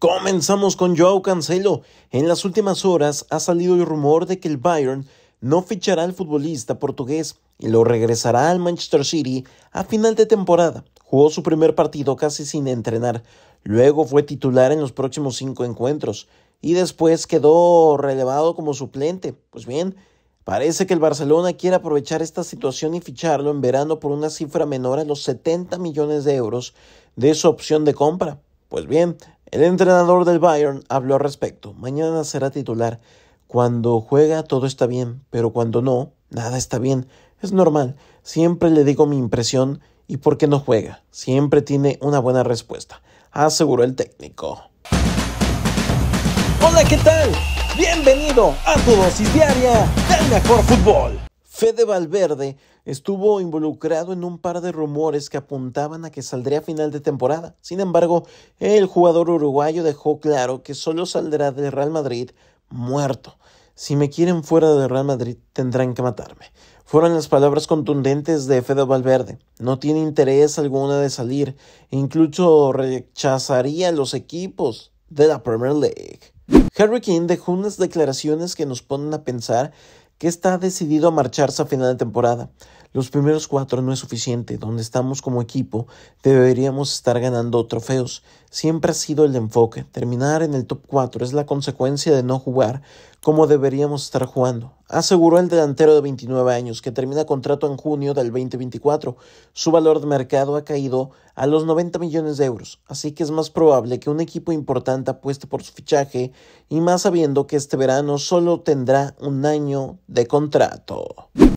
Comenzamos con Joao Cancelo. En las últimas horas ha salido el rumor de que el Bayern no fichará al futbolista portugués y lo regresará al Manchester City a final de temporada. Jugó su primer partido casi sin entrenar, luego fue titular en los próximos cinco encuentros y después quedó relevado como suplente. Pues bien, parece que el Barcelona quiere aprovechar esta situación y ficharlo en verano por una cifra menor a los 70 millones de euros de su opción de compra. Pues bien, el entrenador del Bayern habló al respecto. Mañana será titular. Cuando juega todo está bien, pero cuando no, nada está bien. Es normal. Siempre le digo mi impresión y por qué no juega. Siempre tiene una buena respuesta, aseguró el técnico. Hola, ¿qué tal? Bienvenido a tu dosis diaria del mejor fútbol. Fede Valverde estuvo involucrado en un par de rumores que apuntaban a que saldría a final de temporada. Sin embargo, el jugador uruguayo dejó claro que solo saldrá del Real Madrid muerto. Si me quieren fuera del Real Madrid, tendrán que matarme. Fueron las palabras contundentes de Fede Valverde. No tiene interés alguna de salir, incluso rechazaría los equipos de la Premier League. Harry King dejó unas declaraciones que nos ponen a pensar que está decidido a marcharse a final de temporada. Los primeros cuatro no es suficiente, donde estamos como equipo deberíamos estar ganando trofeos. Siempre ha sido el enfoque, terminar en el top 4 es la consecuencia de no jugar como deberíamos estar jugando. Aseguró el delantero de 29 años que termina contrato en junio del 2024. Su valor de mercado ha caído a los 90 millones de euros, así que es más probable que un equipo importante apueste por su fichaje y más sabiendo que este verano solo tendrá un año de contrato.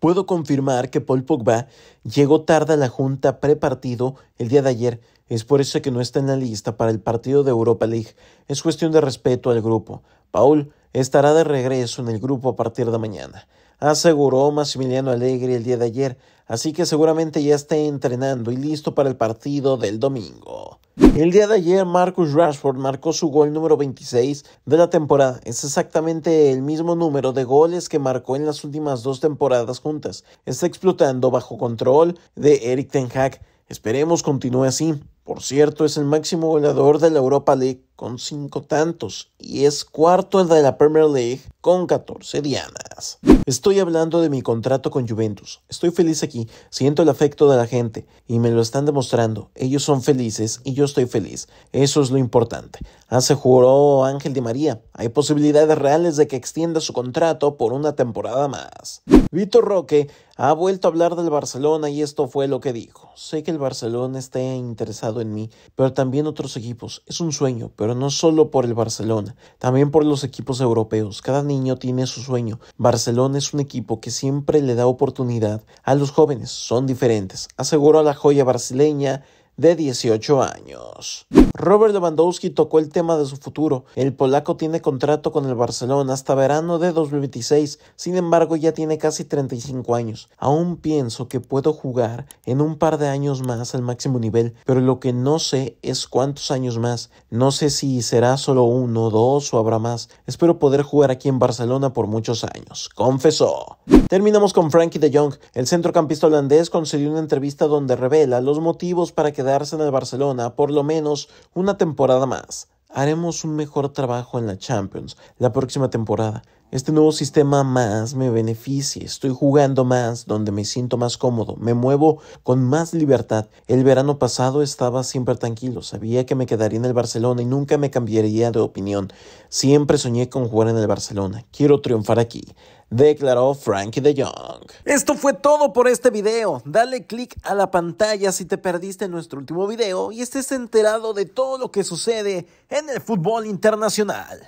Puedo confirmar que Paul Pogba llegó tarde a la junta prepartido el día de ayer. Es por eso que no está en la lista para el partido de Europa League. Es cuestión de respeto al grupo. Paul estará de regreso en el grupo a partir de mañana, aseguró Maximiliano Alegre el día de ayer así que seguramente ya esté entrenando y listo para el partido del domingo. El día de ayer Marcus Rashford marcó su gol número 26 de la temporada. Es exactamente el mismo número de goles que marcó en las últimas dos temporadas juntas. Está explotando bajo control de Eric Ten Hag. Esperemos continúe así. Por cierto, es el máximo goleador de la Europa League con cinco tantos y es cuarto el de la Premier League con 14 dianas. Estoy hablando de mi contrato con Juventus. Estoy feliz aquí, siento el afecto de la gente y me lo están demostrando. Ellos son felices y yo estoy feliz. Eso es lo importante. ¿Hace Aseguró Ángel Di María. Hay posibilidades reales de que extienda su contrato por una temporada más. Vitor Roque ha vuelto a hablar del Barcelona y esto fue lo que dijo. Sé que el Barcelona está interesado en mí, pero también otros equipos. Es un sueño, pero no solo por el Barcelona, también por los equipos europeos. Cada niño tiene su sueño. Barcelona es un equipo que siempre le da oportunidad a los jóvenes, son diferentes. Aseguró a la joya brasileña de 18 años. Robert Lewandowski tocó el tema de su futuro. El polaco tiene contrato con el Barcelona hasta verano de 2026, sin embargo ya tiene casi 35 años. Aún pienso que puedo jugar en un par de años más al máximo nivel, pero lo que no sé es cuántos años más. No sé si será solo uno, dos o habrá más. Espero poder jugar aquí en Barcelona por muchos años, confesó. Terminamos con Frankie de Jong. El centrocampista holandés concedió una entrevista donde revela los motivos para quedar quedarse en el Barcelona por lo menos una temporada más. Haremos un mejor trabajo en la Champions la próxima temporada. Este nuevo sistema más me beneficia, estoy jugando más, donde me siento más cómodo, me muevo con más libertad. El verano pasado estaba siempre tranquilo, sabía que me quedaría en el Barcelona y nunca me cambiaría de opinión. Siempre soñé con jugar en el Barcelona, quiero triunfar aquí declaró Frankie de Jong. Esto fue todo por este video. Dale click a la pantalla si te perdiste nuestro último video y estés enterado de todo lo que sucede en el fútbol internacional.